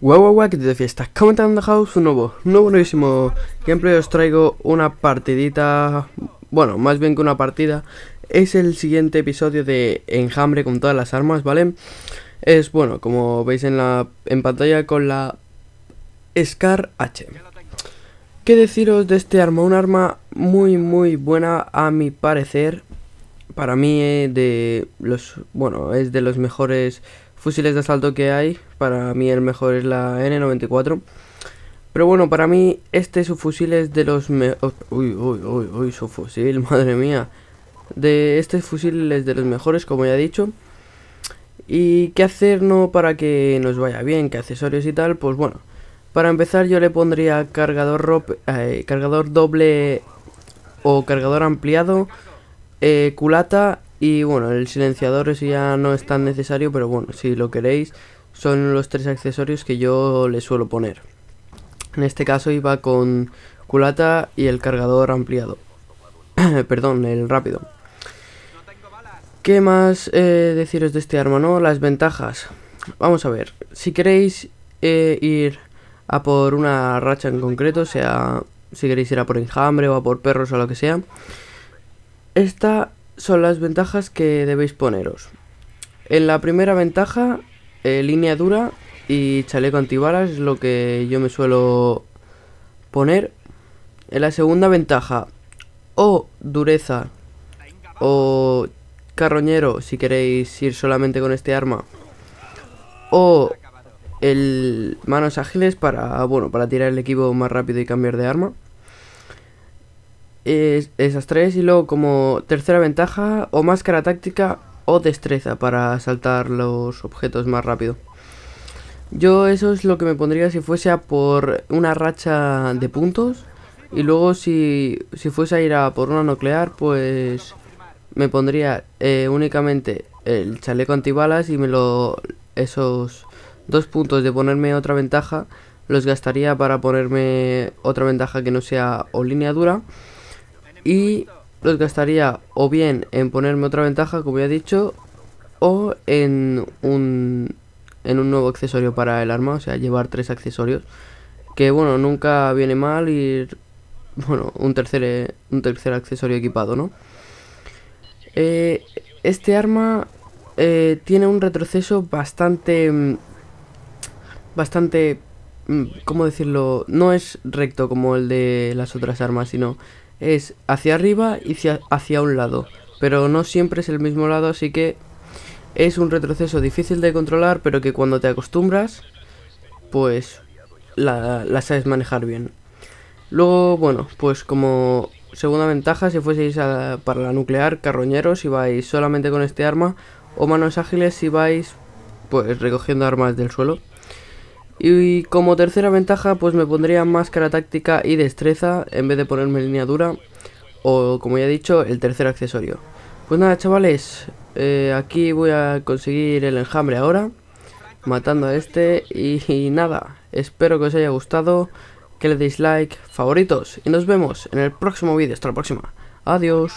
Guau, guau, guau, que te fiestas. Comentando House, un nuevo, nuevo, nuevísimo Siempre Os traigo una partidita. Bueno, más bien que una partida. Es el siguiente episodio de Enjambre con todas las armas, ¿vale? Es bueno, como veis en la en pantalla con la Scar H. ¿Qué deciros de este arma? Un arma muy, muy buena, a mi parecer para mí eh, de los bueno es de los mejores fusiles de asalto que hay para mí el mejor es la N94 pero bueno para mí este subfusil es de los mejores. Oh, uy uy uy uy fusil madre mía de este fusil es de los mejores como ya he dicho y qué hacer no para que nos vaya bien qué accesorios y tal pues bueno para empezar yo le pondría cargador, eh, cargador doble o cargador ampliado eh, culata y bueno, el silenciador eso ya no es tan necesario, pero bueno, si lo queréis, son los tres accesorios que yo le suelo poner. En este caso iba con culata y el cargador ampliado. Perdón, el rápido. ¿Qué más eh, deciros de este arma, no? Las ventajas. Vamos a ver, si queréis eh, ir a por una racha en concreto, sea si queréis ir a por enjambre o a por perros o lo que sea, estas son las ventajas que debéis poneros. En la primera ventaja, eh, línea dura y chaleco antibalas es lo que yo me suelo poner. En la segunda ventaja, o dureza o carroñero si queréis ir solamente con este arma. O el manos ágiles para, bueno, para tirar el equipo más rápido y cambiar de arma es, esas tres y luego como tercera ventaja o máscara táctica o destreza para saltar los objetos más rápido. Yo eso es lo que me pondría si fuese a por una racha de puntos y luego si, fuese a ir a por una nuclear pues me pondría eh, únicamente el chaleco antibalas y me lo esos dos puntos de ponerme otra ventaja los gastaría para ponerme otra ventaja que no sea o línea dura y los gastaría o bien en ponerme otra ventaja, como ya he dicho, o en un, en un nuevo accesorio para el arma, o sea, llevar tres accesorios. Que bueno, nunca viene mal ir bueno, un tercer, eh, un tercer accesorio equipado, ¿no? Eh, este arma eh, tiene un retroceso bastante bastante Mm, ¿cómo decirlo? No es recto como el de las otras armas, sino es hacia arriba y hacia, un lado. Pero no siempre es el mismo lado, así que es un retroceso difícil de controlar, pero que cuando te acostumbras, pues la, sabes manejar bien. Luego, bueno, pues como segunda ventaja, si fueseis para la nuclear, carroñeros, si vais solamente con este arma, o manos ágiles si vais pues recogiendo armas del suelo. Y como tercera ventaja, pues me pondría máscara táctica y destreza en vez de ponerme línea dura. O como ya he dicho, el tercer accesorio. Pues nada, chavales, eh, aquí voy a conseguir el enjambre ahora. Matando a este. Y, y nada, espero que os haya gustado. Que le deis like, favoritos. Y nos vemos en el próximo vídeo. Hasta la próxima. Adiós.